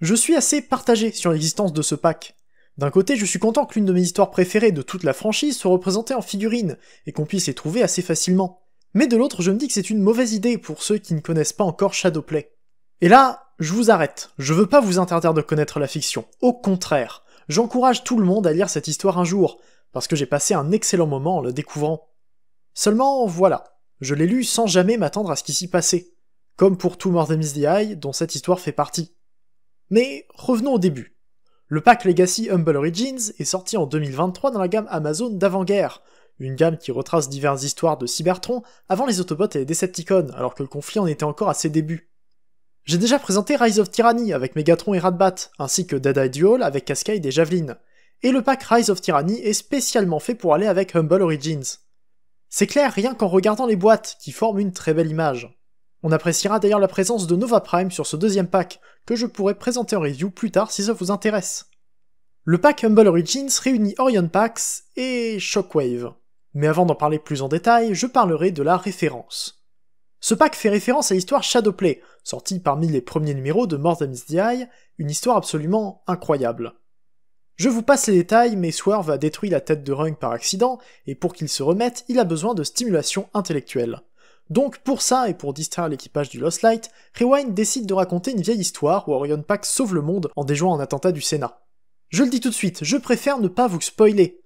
Je suis assez partagé sur l'existence de ce pack. D'un côté, je suis content que l'une de mes histoires préférées de toute la franchise soit représentée en figurine, et qu'on puisse les trouver assez facilement. Mais de l'autre, je me dis que c'est une mauvaise idée pour ceux qui ne connaissent pas encore Shadowplay. Et là, je vous arrête, je veux pas vous interdire de connaître la fiction, au contraire, j'encourage tout le monde à lire cette histoire un jour, parce que j'ai passé un excellent moment en la découvrant. Seulement, voilà, je l'ai lu sans jamais m'attendre à ce qui s'y passait, comme pour tout More Eye, dont cette histoire fait partie. Mais revenons au début. Le pack Legacy Humble Origins est sorti en 2023 dans la gamme Amazon d'avant-guerre, une gamme qui retrace diverses histoires de Cybertron avant les Autobots et les Decepticons, alors que le conflit en était encore à ses débuts. J'ai déjà présenté Rise of Tyranny avec Megatron et Radbat, ainsi que Dead Eye Duel avec Cascade et Javelin. Et le pack Rise of Tyranny est spécialement fait pour aller avec Humble Origins. C'est clair rien qu'en regardant les boîtes, qui forment une très belle image. On appréciera d'ailleurs la présence de Nova Prime sur ce deuxième pack, que je pourrai présenter en review plus tard si ça vous intéresse. Le pack Humble Origins réunit Orion Pax et Shockwave. Mais avant d'en parler plus en détail, je parlerai de la référence. Ce pack fait référence à l'histoire Shadowplay, sortie parmi les premiers numéros de Mortem's DI, une histoire absolument incroyable. Je vous passe les détails, mais Swerve a détruit la tête de Rung par accident, et pour qu'il se remette, il a besoin de stimulation intellectuelle. Donc pour ça, et pour distraire l'équipage du Lost Light, Rewind décide de raconter une vieille histoire où Orion Pack sauve le monde en déjouant un attentat du Sénat. Je le dis tout de suite, je préfère ne pas vous spoiler.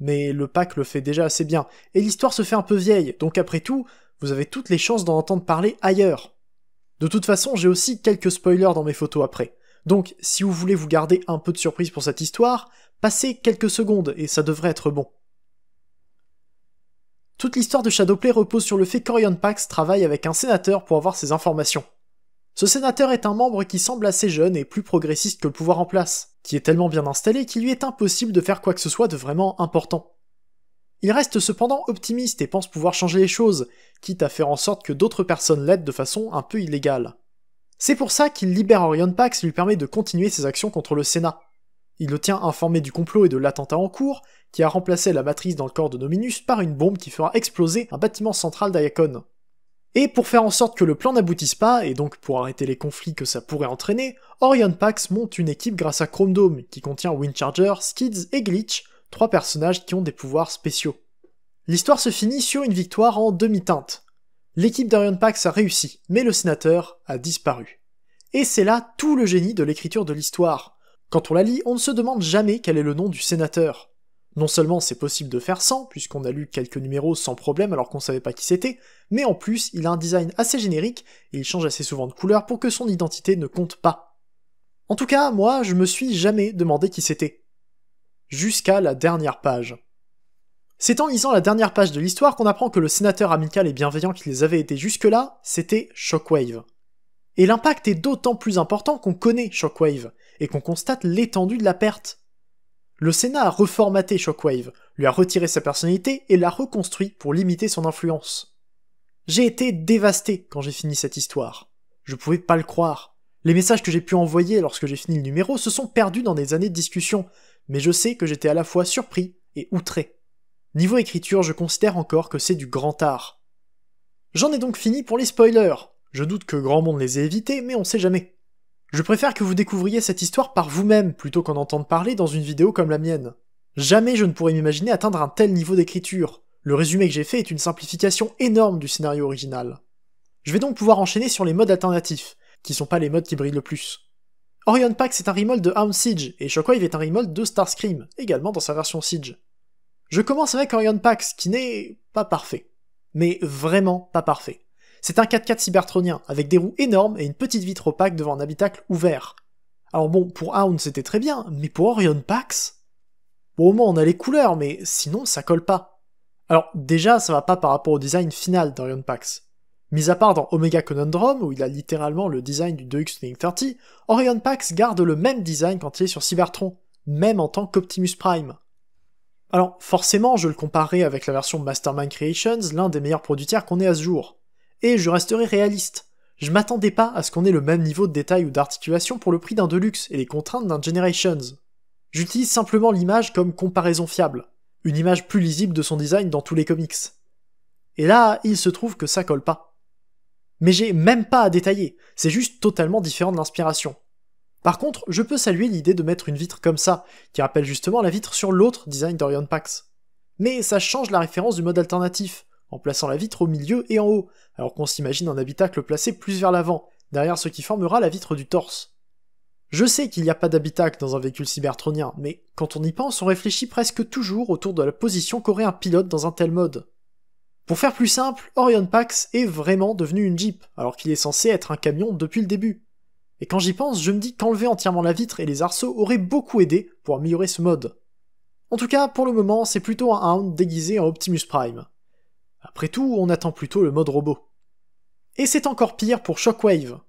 Mais le pack le fait déjà assez bien, et l'histoire se fait un peu vieille, donc après tout, vous avez toutes les chances d'en entendre parler ailleurs. De toute façon, j'ai aussi quelques spoilers dans mes photos après. Donc si vous voulez vous garder un peu de surprise pour cette histoire, passez quelques secondes et ça devrait être bon. Toute l'histoire de Shadowplay repose sur le fait qu'Orion Pax travaille avec un sénateur pour avoir ses informations. Ce sénateur est un membre qui semble assez jeune et plus progressiste que le pouvoir en place, qui est tellement bien installé qu'il lui est impossible de faire quoi que ce soit de vraiment important. Il reste cependant optimiste et pense pouvoir changer les choses, quitte à faire en sorte que d'autres personnes l'aident de façon un peu illégale. C'est pour ça qu'il libère Orion Pax lui permet de continuer ses actions contre le Sénat. Il le tient informé du complot et de l'attentat en cours, qui a remplacé la matrice dans le corps de Nominus par une bombe qui fera exploser un bâtiment central d'Ayakon. Et pour faire en sorte que le plan n'aboutisse pas, et donc pour arrêter les conflits que ça pourrait entraîner, Orion Pax monte une équipe grâce à Chrome Dome, qui contient Windcharger, Skids et Glitch, trois personnages qui ont des pouvoirs spéciaux. L'histoire se finit sur une victoire en demi-teinte. L'équipe d'Orion Pax a réussi, mais le sénateur a disparu. Et c'est là tout le génie de l'écriture de l'histoire. Quand on la lit, on ne se demande jamais quel est le nom du sénateur. Non seulement c'est possible de faire sans, puisqu'on a lu quelques numéros sans problème alors qu'on savait pas qui c'était, mais en plus, il a un design assez générique et il change assez souvent de couleur pour que son identité ne compte pas. En tout cas, moi, je me suis jamais demandé qui c'était. Jusqu'à la dernière page. C'est en lisant la dernière page de l'histoire qu'on apprend que le sénateur amical et bienveillant qui les avait été jusque-là, c'était Shockwave. Et l'impact est d'autant plus important qu'on connaît Shockwave, et qu'on constate l'étendue de la perte. Le Sénat a reformaté Shockwave, lui a retiré sa personnalité et l'a reconstruit pour limiter son influence. J'ai été dévasté quand j'ai fini cette histoire. Je pouvais pas le croire. Les messages que j'ai pu envoyer lorsque j'ai fini le numéro se sont perdus dans des années de discussion, mais je sais que j'étais à la fois surpris et outré. Niveau écriture, je considère encore que c'est du grand art. J'en ai donc fini pour les spoilers. Je doute que grand monde les ait évités, mais on sait jamais. Je préfère que vous découvriez cette histoire par vous-même plutôt qu'en entendre parler dans une vidéo comme la mienne. Jamais je ne pourrais m'imaginer atteindre un tel niveau d'écriture. Le résumé que j'ai fait est une simplification énorme du scénario original. Je vais donc pouvoir enchaîner sur les modes alternatifs, qui sont pas les modes qui brillent le plus. Orion Pax est un remold de Hound Siege, et Shockwave est un remold de Starscream, également dans sa version Siege. Je commence avec Orion Pax, qui n'est pas parfait. Mais vraiment pas parfait. C'est un 4x4 cybertronien, avec des roues énormes et une petite vitre opaque devant un habitacle ouvert. Alors bon, pour Hound c'était très bien, mais pour Orion Pax Bon, au moins on a les couleurs, mais sinon ça colle pas. Alors déjà, ça va pas par rapport au design final d'Orion Pax. Mis à part dans Omega Conundrum, où il a littéralement le design du 2X 30, Orion Pax garde le même design quand il est sur Cybertron, même en tant qu'Optimus Prime. Alors forcément, je le comparerai avec la version Mastermind Creations, l'un des meilleurs produits tiers qu'on ait à ce jour et je resterai réaliste. Je m'attendais pas à ce qu'on ait le même niveau de détail ou d'articulation pour le prix d'un Deluxe et les contraintes d'un Generations. J'utilise simplement l'image comme comparaison fiable, une image plus lisible de son design dans tous les comics. Et là, il se trouve que ça colle pas. Mais j'ai même pas à détailler, c'est juste totalement différent de l'inspiration. Par contre, je peux saluer l'idée de mettre une vitre comme ça, qui rappelle justement la vitre sur l'autre design d'Orion Pax. Mais ça change la référence du mode alternatif, en plaçant la vitre au milieu et en haut, alors qu'on s'imagine un habitacle placé plus vers l'avant, derrière ce qui formera la vitre du torse. Je sais qu'il n'y a pas d'habitacle dans un véhicule cybertronien, mais quand on y pense, on réfléchit presque toujours autour de la position qu'aurait un pilote dans un tel mode. Pour faire plus simple, Orion Pax est vraiment devenu une Jeep, alors qu'il est censé être un camion depuis le début. Et quand j'y pense, je me dis qu'enlever entièrement la vitre et les arceaux aurait beaucoup aidé pour améliorer ce mode. En tout cas, pour le moment, c'est plutôt un Hound déguisé en Optimus Prime. Après tout, on attend plutôt le mode robot. Et c'est encore pire pour Shockwave.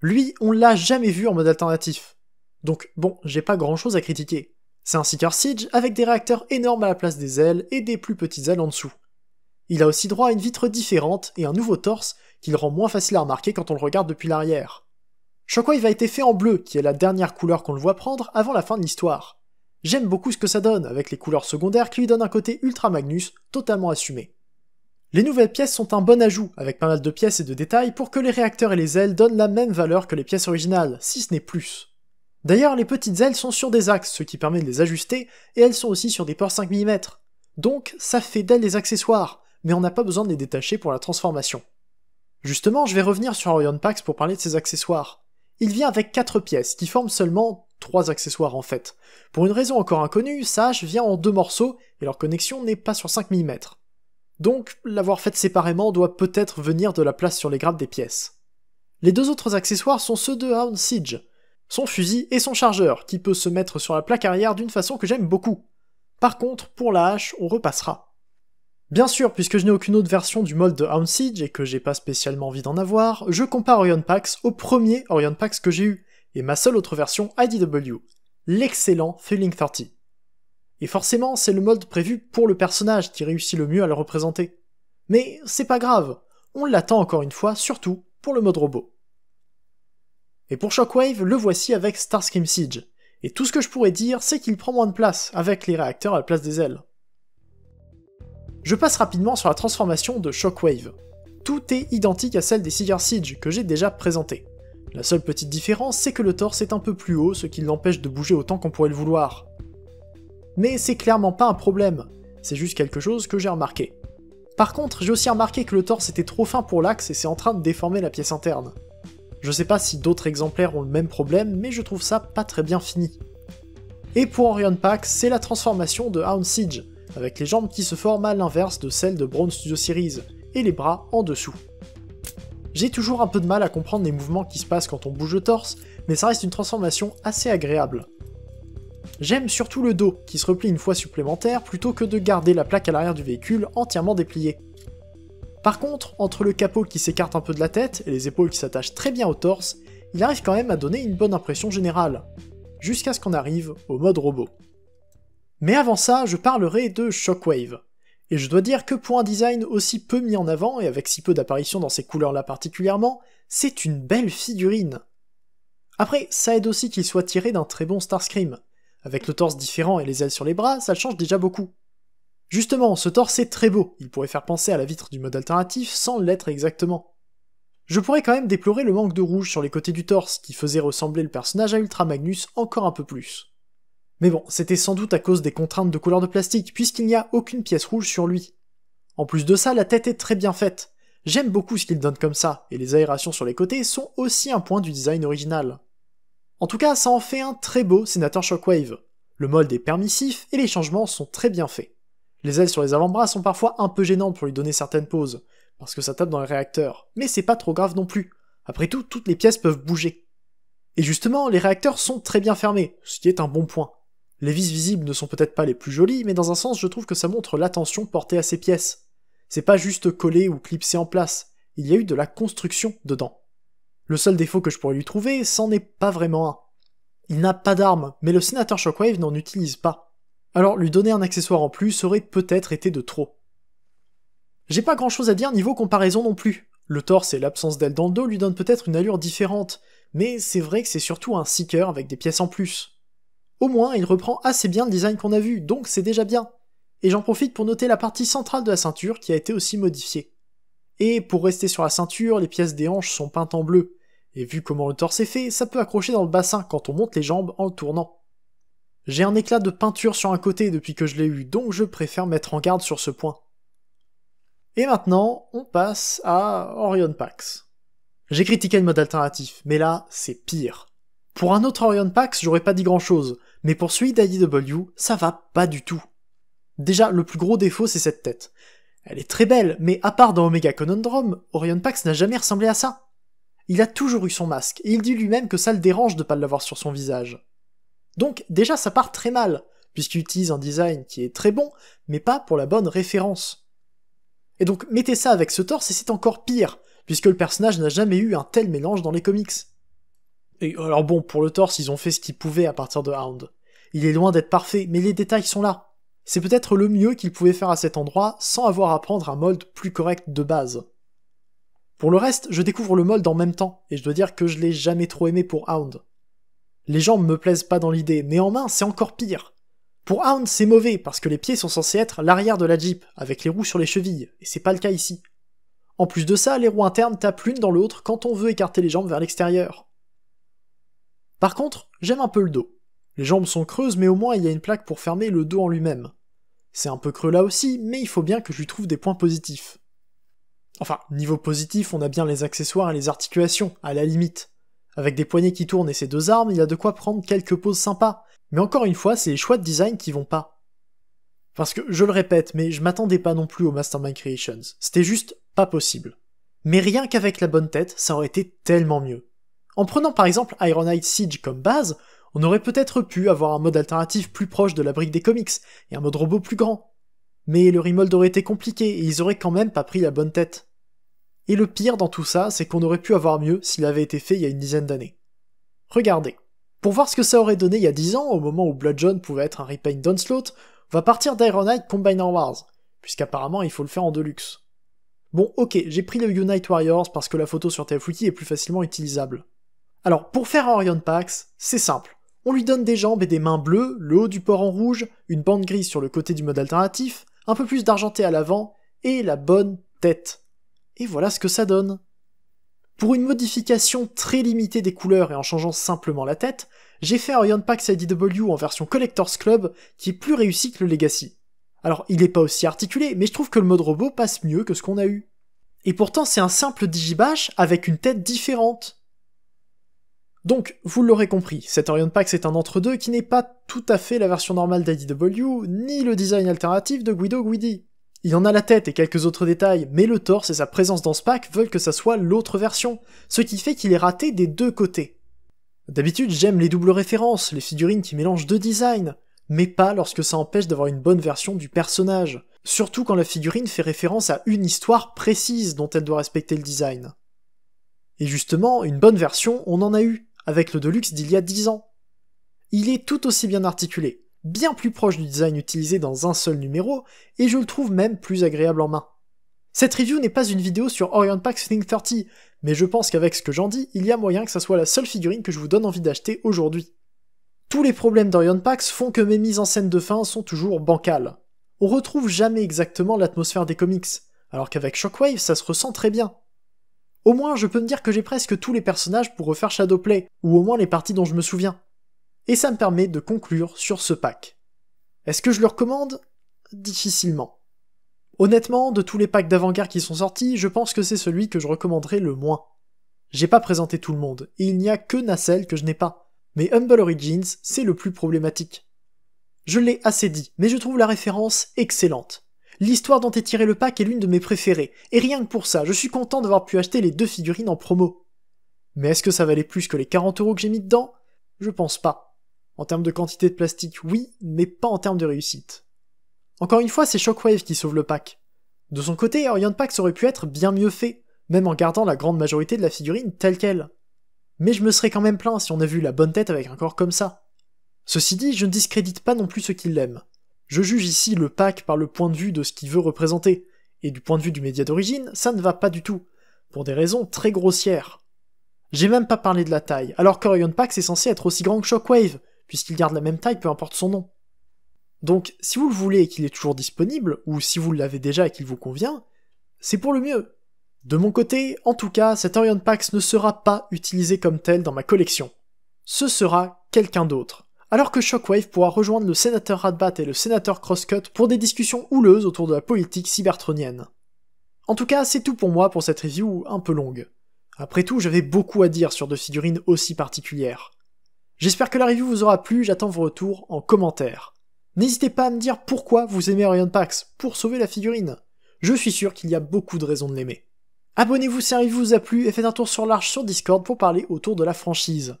Lui, on l'a jamais vu en mode alternatif. Donc bon, j'ai pas grand chose à critiquer. C'est un Seeker Siege avec des réacteurs énormes à la place des ailes et des plus petites ailes en dessous. Il a aussi droit à une vitre différente et un nouveau torse qu'il rend moins facile à remarquer quand on le regarde depuis l'arrière. Shockwave a été fait en bleu, qui est la dernière couleur qu'on le voit prendre avant la fin de l'histoire. J'aime beaucoup ce que ça donne, avec les couleurs secondaires qui lui donnent un côté ultra Magnus, totalement assumé. Les nouvelles pièces sont un bon ajout, avec pas mal de pièces et de détails, pour que les réacteurs et les ailes donnent la même valeur que les pièces originales, si ce n'est plus. D'ailleurs, les petites ailes sont sur des axes, ce qui permet de les ajuster, et elles sont aussi sur des ports 5 mm. Donc, ça fait d'elles des accessoires, mais on n'a pas besoin de les détacher pour la transformation. Justement, je vais revenir sur Orion Pax pour parler de ses accessoires. Il vient avec 4 pièces, qui forment seulement 3 accessoires en fait. Pour une raison encore inconnue, Sage vient en deux morceaux, et leur connexion n'est pas sur 5 mm donc l'avoir faite séparément doit peut-être venir de la place sur les grappes des pièces. Les deux autres accessoires sont ceux de Hound Siege, son fusil et son chargeur, qui peut se mettre sur la plaque arrière d'une façon que j'aime beaucoup. Par contre, pour la hache, on repassera. Bien sûr, puisque je n'ai aucune autre version du mode de Hound Siege et que j'ai pas spécialement envie d'en avoir, je compare Orion Pax au premier Orion Pax que j'ai eu, et ma seule autre version IDW, l'excellent Feeling 30. Et forcément, c'est le mode prévu pour le personnage qui réussit le mieux à le représenter. Mais c'est pas grave, on l'attend encore une fois, surtout pour le mode robot. Et pour Shockwave, le voici avec Starscream Siege. Et tout ce que je pourrais dire, c'est qu'il prend moins de place, avec les réacteurs à la place des ailes. Je passe rapidement sur la transformation de Shockwave. Tout est identique à celle des Seeker Siege que j'ai déjà présenté. La seule petite différence, c'est que le torse est un peu plus haut, ce qui l'empêche de bouger autant qu'on pourrait le vouloir mais c'est clairement pas un problème, c'est juste quelque chose que j'ai remarqué. Par contre, j'ai aussi remarqué que le torse était trop fin pour l'axe et c'est en train de déformer la pièce interne. Je sais pas si d'autres exemplaires ont le même problème, mais je trouve ça pas très bien fini. Et pour Orion Pack, c'est la transformation de Hound Siege, avec les jambes qui se forment à l'inverse de celles de Brown Studio Series, et les bras en dessous. J'ai toujours un peu de mal à comprendre les mouvements qui se passent quand on bouge le torse, mais ça reste une transformation assez agréable. J'aime surtout le dos, qui se replie une fois supplémentaire plutôt que de garder la plaque à l'arrière du véhicule entièrement dépliée. Par contre, entre le capot qui s'écarte un peu de la tête et les épaules qui s'attachent très bien au torse, il arrive quand même à donner une bonne impression générale, jusqu'à ce qu'on arrive au mode robot. Mais avant ça, je parlerai de Shockwave. Et je dois dire que pour un design aussi peu mis en avant et avec si peu d'apparition dans ces couleurs-là particulièrement, c'est une belle figurine. Après, ça aide aussi qu'il soit tiré d'un très bon Starscream, avec le torse différent et les ailes sur les bras, ça change déjà beaucoup. Justement, ce torse est très beau, il pourrait faire penser à la vitre du mode alternatif sans l'être exactement. Je pourrais quand même déplorer le manque de rouge sur les côtés du torse qui faisait ressembler le personnage à Ultra Magnus encore un peu plus. Mais bon, c'était sans doute à cause des contraintes de couleur de plastique, puisqu'il n'y a aucune pièce rouge sur lui. En plus de ça, la tête est très bien faite. J'aime beaucoup ce qu'il donne comme ça, et les aérations sur les côtés sont aussi un point du design original. En tout cas, ça en fait un très beau sénateur Shockwave. Le mold est permissif et les changements sont très bien faits. Les ailes sur les avant-bras sont parfois un peu gênantes pour lui donner certaines poses, parce que ça tape dans les réacteurs, mais c'est pas trop grave non plus. Après tout, toutes les pièces peuvent bouger. Et justement, les réacteurs sont très bien fermés, ce qui est un bon point. Les vis visibles ne sont peut-être pas les plus jolies, mais dans un sens, je trouve que ça montre l'attention portée à ces pièces. C'est pas juste collé ou clipsé en place, il y a eu de la construction dedans. Le seul défaut que je pourrais lui trouver, c'en est pas vraiment un. Il n'a pas d'arme, mais le sénateur Shockwave n'en utilise pas. Alors lui donner un accessoire en plus aurait peut-être été de trop. J'ai pas grand chose à dire niveau comparaison non plus. Le torse et l'absence d'aile dans le dos lui donnent peut-être une allure différente, mais c'est vrai que c'est surtout un seeker avec des pièces en plus. Au moins, il reprend assez bien le design qu'on a vu, donc c'est déjà bien. Et j'en profite pour noter la partie centrale de la ceinture qui a été aussi modifiée. Et pour rester sur la ceinture, les pièces des hanches sont peintes en bleu, et vu comment le torse est fait, ça peut accrocher dans le bassin quand on monte les jambes en le tournant. J'ai un éclat de peinture sur un côté depuis que je l'ai eu, donc je préfère mettre en garde sur ce point. Et maintenant, on passe à Orion Pax. J'ai critiqué le mode alternatif, mais là, c'est pire. Pour un autre Orion Pax, j'aurais pas dit grand chose, mais pour celui d'IDW, ça va pas du tout. Déjà, le plus gros défaut, c'est cette tête. Elle est très belle, mais à part dans Omega Conundrum, Orion Pax n'a jamais ressemblé à ça il a toujours eu son masque, et il dit lui-même que ça le dérange de ne pas l'avoir sur son visage. Donc déjà ça part très mal, puisqu'il utilise un design qui est très bon, mais pas pour la bonne référence. Et donc mettez ça avec ce torse et c'est encore pire, puisque le personnage n'a jamais eu un tel mélange dans les comics. Et alors bon, pour le torse, ils ont fait ce qu'ils pouvaient à partir de Hound. Il est loin d'être parfait, mais les détails sont là. C'est peut-être le mieux qu'ils pouvaient faire à cet endroit sans avoir à prendre un mold plus correct de base. Pour le reste, je découvre le mold en même temps, et je dois dire que je l'ai jamais trop aimé pour Hound. Les jambes me plaisent pas dans l'idée, mais en main, c'est encore pire. Pour Hound, c'est mauvais, parce que les pieds sont censés être l'arrière de la Jeep, avec les roues sur les chevilles, et c'est pas le cas ici. En plus de ça, les roues internes tapent l'une dans l'autre quand on veut écarter les jambes vers l'extérieur. Par contre, j'aime un peu le dos. Les jambes sont creuses, mais au moins il y a une plaque pour fermer le dos en lui-même. C'est un peu creux là aussi, mais il faut bien que je lui trouve des points positifs. Enfin, niveau positif, on a bien les accessoires et les articulations, à la limite. Avec des poignées qui tournent et ces deux armes, il a de quoi prendre quelques poses sympas. Mais encore une fois, c'est les choix de design qui vont pas. Parce que, je le répète, mais je m'attendais pas non plus au Mastermind Creations. C'était juste pas possible. Mais rien qu'avec la bonne tête, ça aurait été tellement mieux. En prenant par exemple Ironhide Siege comme base, on aurait peut-être pu avoir un mode alternatif plus proche de la brique des comics, et un mode robot plus grand. Mais le remold aurait été compliqué, et ils auraient quand même pas pris la bonne tête. Et le pire dans tout ça, c'est qu'on aurait pu avoir mieux s'il avait été fait il y a une dizaine d'années. Regardez. Pour voir ce que ça aurait donné il y a 10 ans, au moment où Blood John pouvait être un repaint d'Onslaught, on va partir d'Iron Knight Wars, puisqu'apparemment il faut le faire en deluxe. Bon ok, j'ai pris le Unite Warriors parce que la photo sur TFWiki est plus facilement utilisable. Alors pour faire Orion Pax, c'est simple. On lui donne des jambes et des mains bleues, le haut du port en rouge, une bande grise sur le côté du mode alternatif, un peu plus d'argenté à l'avant, et la bonne tête. Et voilà ce que ça donne. Pour une modification très limitée des couleurs et en changeant simplement la tête, j'ai fait Orion Pax IDW en version Collector's Club qui est plus réussi que le Legacy. Alors il n'est pas aussi articulé, mais je trouve que le mode robot passe mieux que ce qu'on a eu. Et pourtant c'est un simple digibash avec une tête différente. Donc, vous l'aurez compris, cet Orion Pax est un entre-deux qui n'est pas tout à fait la version normale d'IDW, ni le design alternatif de Guido Guidi. Il en a la tête et quelques autres détails, mais le torse et sa présence dans ce pack veulent que ça soit l'autre version, ce qui fait qu'il est raté des deux côtés. D'habitude, j'aime les doubles références, les figurines qui mélangent deux designs, mais pas lorsque ça empêche d'avoir une bonne version du personnage, surtout quand la figurine fait référence à une histoire précise dont elle doit respecter le design. Et justement, une bonne version, on en a eu, avec le Deluxe d'il y a 10 ans. Il est tout aussi bien articulé, bien plus proche du design utilisé dans un seul numéro, et je le trouve même plus agréable en main. Cette review n'est pas une vidéo sur Orion Pax Thing 30, mais je pense qu'avec ce que j'en dis, il y a moyen que ça soit la seule figurine que je vous donne envie d'acheter aujourd'hui. Tous les problèmes d'Orion Pax font que mes mises en scène de fin sont toujours bancales. On retrouve jamais exactement l'atmosphère des comics, alors qu'avec Shockwave ça se ressent très bien. Au moins je peux me dire que j'ai presque tous les personnages pour refaire Shadowplay, ou au moins les parties dont je me souviens et ça me permet de conclure sur ce pack. Est-ce que je le recommande Difficilement. Honnêtement, de tous les packs d'avant-garde qui sont sortis, je pense que c'est celui que je recommanderais le moins. J'ai pas présenté tout le monde, et il n'y a que Nacelle que je n'ai pas. Mais Humble Origins, c'est le plus problématique. Je l'ai assez dit, mais je trouve la référence excellente. L'histoire dont est tiré le pack est l'une de mes préférées, et rien que pour ça, je suis content d'avoir pu acheter les deux figurines en promo. Mais est-ce que ça valait plus que les 40 euros que j'ai mis dedans Je pense pas. En termes de quantité de plastique, oui, mais pas en termes de réussite. Encore une fois, c'est Shockwave qui sauve le pack. De son côté, Orion Pack aurait pu être bien mieux fait, même en gardant la grande majorité de la figurine telle qu'elle. Mais je me serais quand même plaint si on a vu la bonne tête avec un corps comme ça. Ceci dit, je ne discrédite pas non plus ceux qui l'aiment. Je juge ici le pack par le point de vue de ce qu'il veut représenter, et du point de vue du média d'origine, ça ne va pas du tout, pour des raisons très grossières. J'ai même pas parlé de la taille, alors qu'Orion Pack est censé être aussi grand que Shockwave, puisqu'il garde la même taille, peu importe son nom. Donc, si vous le voulez et qu'il est toujours disponible, ou si vous l'avez déjà et qu'il vous convient, c'est pour le mieux. De mon côté, en tout cas, cet Orion Pax ne sera pas utilisé comme tel dans ma collection. Ce sera quelqu'un d'autre. Alors que Shockwave pourra rejoindre le sénateur Radbat et le sénateur Crosscut pour des discussions houleuses autour de la politique cybertronienne. En tout cas, c'est tout pour moi pour cette review un peu longue. Après tout, j'avais beaucoup à dire sur deux figurines aussi particulières. J'espère que la review vous aura plu, j'attends vos retours en commentaire. N'hésitez pas à me dire pourquoi vous aimez Orion Pax, pour sauver la figurine. Je suis sûr qu'il y a beaucoup de raisons de l'aimer. Abonnez-vous si la review vous a plu et faites un tour sur l'Arche sur Discord pour parler autour de la franchise.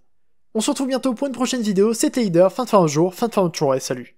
On se retrouve bientôt pour une prochaine vidéo, c'était Eider, fin de fin de jour, fin de fin de tour et salut